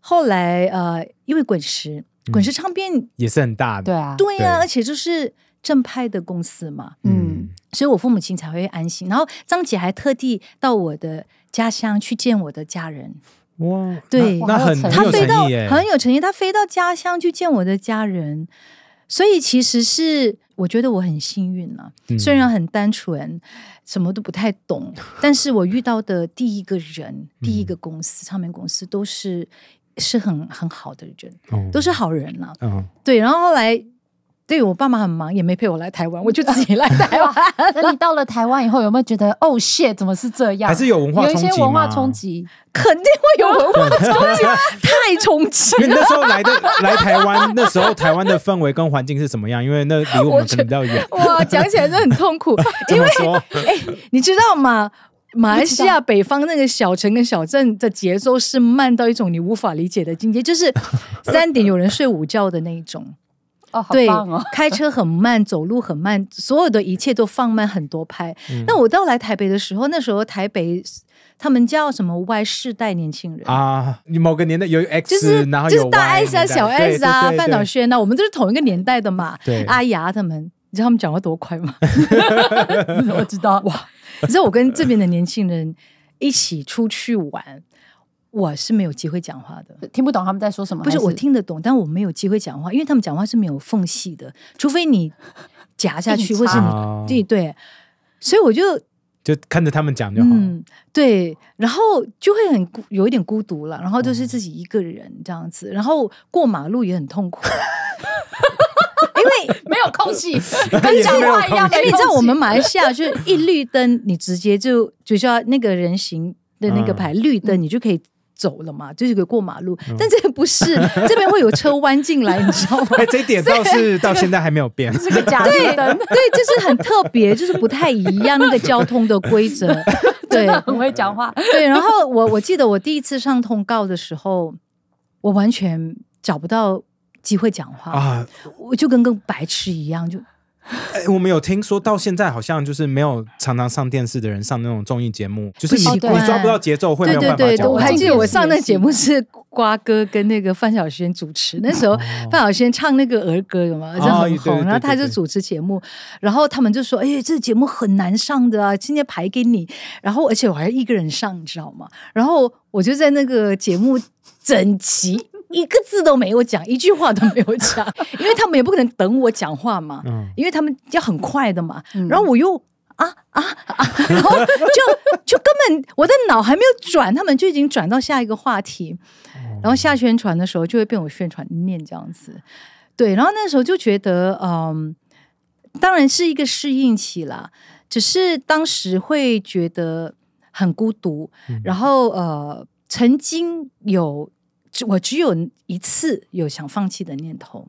后来呃，因为滚石，滚石唱片也是很大的，对啊，对啊，而且就是正派的公司嘛，嗯，所以我父母亲才会安心。然后张姐还特地到我的家乡去见我的家人，哇，对，那很他飞到很有诚意，他飞到家乡去见我的家人，所以其实是我觉得我很幸运了，虽然很单纯，什么都不太懂，但是我遇到的第一个人、第一个公司、唱片公司都是。是很很好的人，都是好人呐。嗯，对。然后后来，对我爸妈很忙，也没陪我来台湾，我就自己来台湾。那你到了台湾以后，有没有觉得哦，shit，怎么是这样？还是有文化冲击？有一些文化冲击，肯定会有文化冲击 太冲击。因为那时候来的来台湾，那时候台湾的氛围跟环境是什么样？因为那离我们比较远，哇，讲起来就很痛苦。因为，你知道吗？马来西亚北方那个小城跟小镇的节奏是慢到一种你无法理解的境界，就是 三点有人睡午觉的那一种。哦，对，开车很慢，走路很慢，所有的一切都放慢很多拍。那我到来台北的时候，那时候台北他们叫什么？Y 世代年轻人啊，你某个年代有 X，就是就是大 S 啊、小 S 啊、范晓萱啊，我们都是同一个年代的嘛。对，阿雅他们。你知道他们讲话多快吗？我知道哇！你知道我跟这边的年轻人一起出去玩，我是没有机会讲话的，听不懂他们在说什么。不是我听得懂，但我没有机会讲话，因为他们讲话是没有缝隙的，除非你夹下去，或是你对对。所以我就就看着他们讲就好。嗯，对，然后就会很孤，有一点孤独了，然后就是自己一个人这样子，然后过马路也很痛苦。因为没有空气，跟讲话一样。你知道我们马来西亚就是一绿灯，你直接就就需要那个人行的那个牌绿灯，你就可以走了嘛，就是可以过马路。但这个不是，这边会有车弯进来，你知道吗？哎，这点倒是到现在还没有变。这个假绿灯，对，就是很特别，就是不太一样那个交通的规则。对，很会讲话。对，然后我我记得我第一次上通告的时候，我完全找不到。机会讲话啊，我就跟跟白痴一样就。哎，我们有听说到现在好像就是没有常常上电视的人上那种综艺节目，就是你你抓不到节奏，会没有办法。对对对，我还记得我上那节目是瓜哥跟那个范晓萱主持，那时候范晓萱唱那个儿歌，有吗？啊，对对然后他就主持节目，然后他们就说：“哎这节目很难上的啊，今天排给你。”然后而且我还一个人上，你知道吗？然后我就在那个节目整集。一个字都没有讲，一句话都没有讲，因为他们也不可能等我讲话嘛，因为他们要很快的嘛。然后我又啊啊啊，然后就就根本我的脑还没有转，他们就已经转到下一个话题。然后下宣传的时候就会被我宣传念这样子，对。然后那时候就觉得，嗯，当然是一个适应期啦，只是当时会觉得很孤独。然后呃，曾经有。我只有一次有想放弃的念头，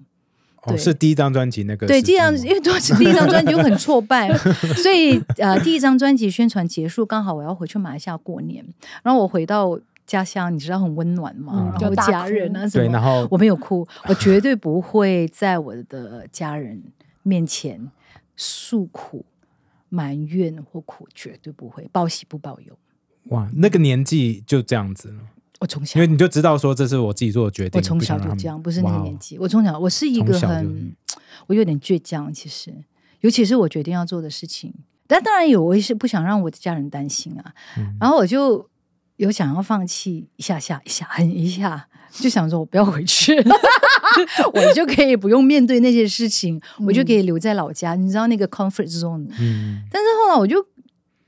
是第一张专辑那个。对，这样因为做第一张专辑很挫败，所以呃，第一张专辑宣传结束，刚好我要回去马来西亚过年。然后我回到家乡，你知道很温暖嘛？然后家人啊什么，然后我没有哭，我绝对不会在我的家人面前诉苦、埋怨或苦，绝对不会报喜不报忧。哇，那个年纪就这样子了。我从小，因为你就知道说这是我自己做的决定。我从小就这样，不是那个年纪。我从小，我是一个很，我有点倔强。其实，尤其是我决定要做的事情，但当然有，我也是不想让我的家人担心啊。然后我就有想要放弃一下下一下，很一下，就想说我不要回去，我就可以不用面对那些事情，我就可以留在老家。你知道那个 comfort zone。嗯。但是后来我就。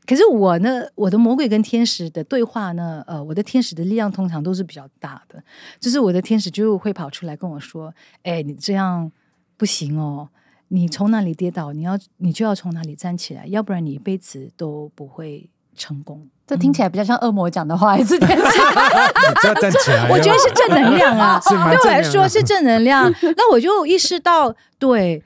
可是我呢，我的魔鬼跟天使的对话呢，呃，我的天使的力量通常都是比较大的，就是我的天使就会跑出来跟我说：“哎，你这样不行哦，你从哪里跌倒，你要你就要从哪里站起来，要不然你一辈子都不会成功。”这听起来比较像恶魔讲的话，还是天使？哈哈哈就要站起来。我觉得是正能量啊，对我来说是正能量。那我就意识到，对，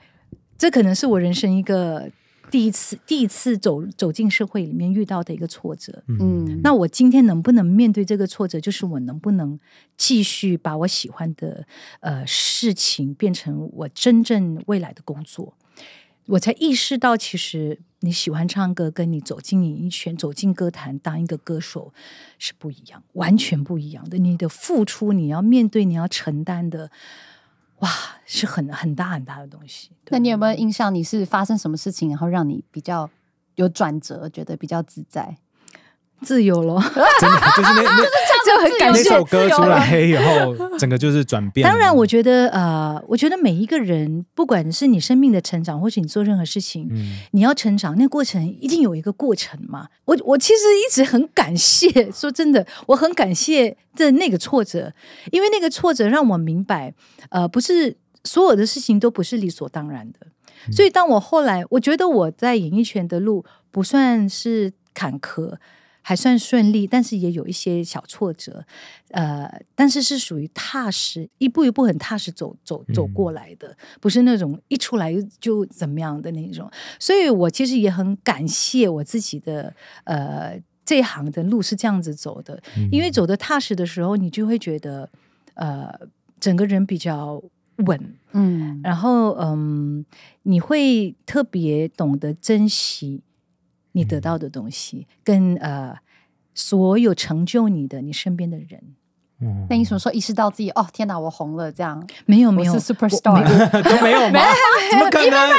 这可能是我人生一个。第一次，第一次走走进社会里面遇到的一个挫折。嗯，那我今天能不能面对这个挫折，就是我能不能继续把我喜欢的呃事情变成我真正未来的工作？我才意识到，其实你喜欢唱歌，跟你走进演艺圈、走进歌坛当一个歌手是不一样，完全不一样的。你的付出，你要面对，你要承担的。哇，是很很大很大的东西。那你有没有印象？你是发生什么事情，然后让你比较有转折，觉得比较自在、自由了？真的就是那那。感谢那首歌出来以后，整个就是转变。当然，我觉得呃，我觉得每一个人，不管是你生命的成长，或者你做任何事情，嗯，你要成长，那过程一定有一个过程嘛。我我其实一直很感谢，说真的，我很感谢的那个挫折，因为那个挫折让我明白，呃，不是所有的事情都不是理所当然的。所以，当我后来，我觉得我在演艺圈的路不算是坎坷。还算顺利，但是也有一些小挫折，呃，但是是属于踏实，一步一步很踏实走走走过来的，不是那种一出来就怎么样的那种。所以我其实也很感谢我自己的，呃，这一行的路是这样子走的，因为走的踏实的时候，你就会觉得，呃，整个人比较稳，嗯，然后嗯，你会特别懂得珍惜。你得到的东西，跟呃，所有成就你的你身边的人，嗯，那你什么时候意识到自己？哦，天哪，我红了，这样没有没有 superstar 都没有，没有，怎么可能？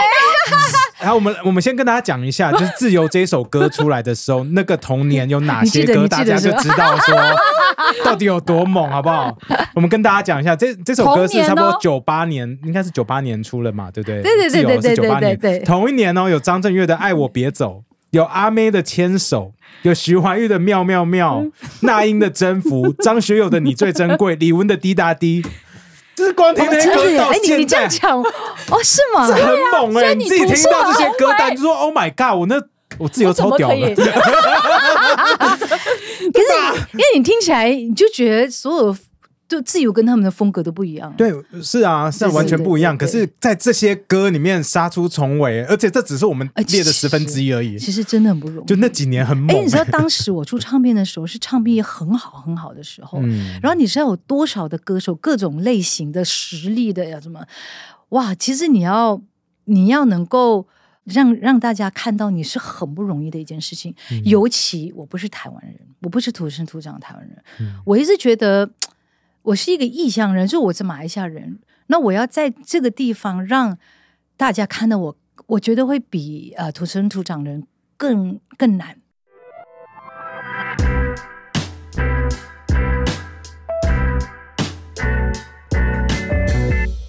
然后 我们我们先跟大家讲一下，就是《自由》这首歌出来的时候，那个童年有哪些歌，大家就知道说 到底有多猛，好不好？我们跟大家讲一下，这这首歌是差不多九八年，应该是九八年出了嘛，对不对？对对对对对对对，同一年哦，有张震岳的《爱我别走》。有阿妹的牵手，有徐怀钰的妙妙妙，那英的征服，张学友的你最珍贵，李玟的滴答滴，就是光听这些歌，哎，你你这样讲，哦，是吗？这很猛哎，你自己听到这些歌单，就说 Oh my God，我那我自己都超屌的。了。可是，因为你听起来，你就觉得所有。就自由跟他们的风格都不一样，对，是啊，是完全不一样。可是，在这些歌里面杀出重围，而且这只是我们列的十分之一而已。其实真的很不容易。就那几年很猛。哎，你知道当时我出唱片的时候，是唱片业很好很好的时候。然后你知道有多少的歌手，各种类型的实力的呀？怎么？哇，其实你要你要能够让让大家看到你是很不容易的一件事情。尤其我不是台湾人，我不是土生土长的台湾人，我一直觉得。我是一个异乡人，就我是马来西亚人，那我要在这个地方让大家看到我，我觉得会比呃土生土长人更更难。